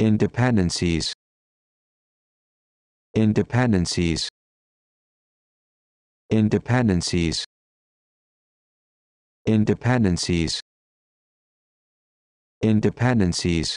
Independencies. Independencies. Independencies. Independencies. Independencies.